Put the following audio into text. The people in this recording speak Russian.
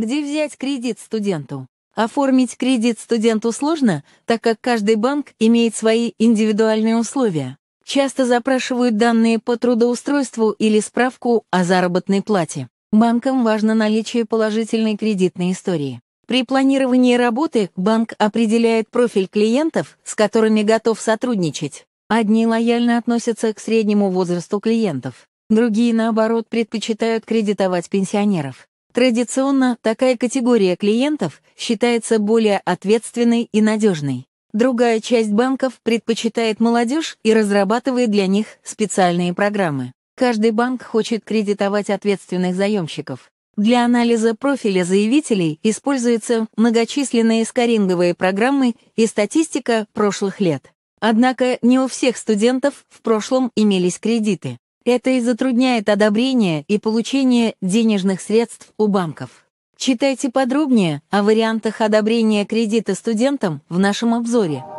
Где взять кредит студенту? Оформить кредит студенту сложно, так как каждый банк имеет свои индивидуальные условия. Часто запрашивают данные по трудоустройству или справку о заработной плате. Банкам важно наличие положительной кредитной истории. При планировании работы банк определяет профиль клиентов, с которыми готов сотрудничать. Одни лояльно относятся к среднему возрасту клиентов, другие, наоборот, предпочитают кредитовать пенсионеров. Традиционно такая категория клиентов считается более ответственной и надежной. Другая часть банков предпочитает молодежь и разрабатывает для них специальные программы. Каждый банк хочет кредитовать ответственных заемщиков. Для анализа профиля заявителей используются многочисленные скоринговые программы и статистика прошлых лет. Однако не у всех студентов в прошлом имелись кредиты. Это и затрудняет одобрение и получение денежных средств у банков. Читайте подробнее о вариантах одобрения кредита студентам в нашем обзоре.